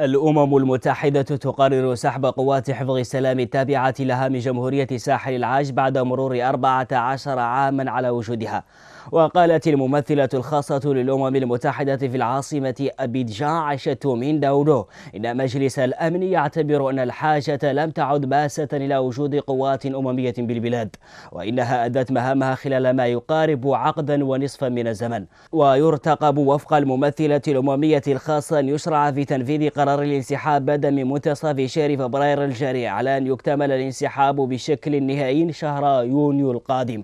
الأمم المتحدة تقرر سحب قوات حفظ السلام التابعة لها من جمهورية ساحل العاج بعد مرور 14 عاما على وجودها وقالت الممثلة الخاصة للأمم المتحدة في العاصمة أبيدجان عشة من داودو إن مجلس الأمن يعتبر أن الحاجة لم تعد باسة إلى وجود قوات أممية بالبلاد وإنها أدت مهامها خلال ما يقارب عقدا ونصفا من الزمن ويرتقب وفق الممثلة الأممية الخاصة أن يشرع في تنفيذ قرار قرار الانسحاب بدا من منتصف شهر فبراير الجاري على أن يكتمل الانسحاب بشكل نهائي شهر يونيو القادم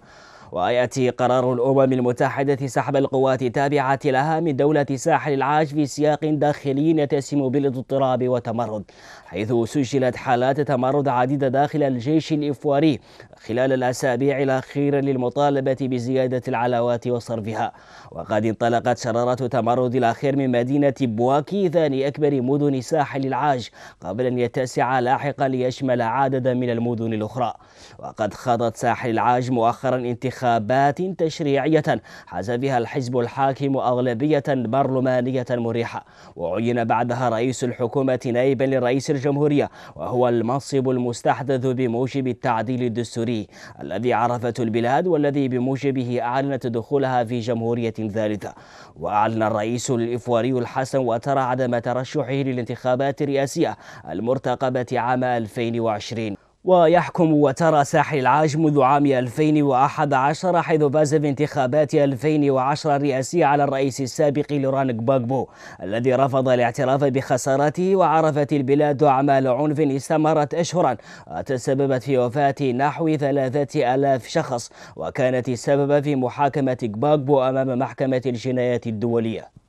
ويأتي قرار الأمم المتحدة سحب القوات التابعة لها من دولة ساحل العاج في سياق داخلي يتسم بالاضطراب والتمرد حيث سجلت حالات تمرد عديدة داخل الجيش الإفواري خلال الأسابيع الأخيرة للمطالبة بزيادة العلاوات وصرفها وقد انطلقت شرارة تمرد الأخير من مدينة بواكي ثاني أكبر مدن ساحل العاج قبل أن يتسع لاحقا ليشمل عددا من المدن الأخرى وقد خاضت ساحل العاج مؤخرا انتخابات انتخابات تشريعية حاز بها الحزب الحاكم أغلبية برلمانية مريحة وعين بعدها رئيس الحكومة نائبا لرئيس الجمهورية وهو المنصب المستحدث بموجب التعديل الدستوري الذي عرفته البلاد والذي بموجبه أعلنت دخولها في جمهورية ثالثة وأعلن الرئيس الإفواري الحسن وترى عدم ترشحه للانتخابات الرئاسية المرتقبة عام 2020 ويحكم وترى ساحل العاج منذ عام 2011 حيث فاز في انتخابات 2010 الرئاسية على الرئيس السابق لوران gbagbo الذي رفض الاعتراف بخسارته وعرفت البلاد أعمال عنف استمرت أشهرا وتسببت في وفاة نحو ثلاثة ألاف شخص وكانت السبب في محاكمة gbagbo أمام محكمة الجنايات الدولية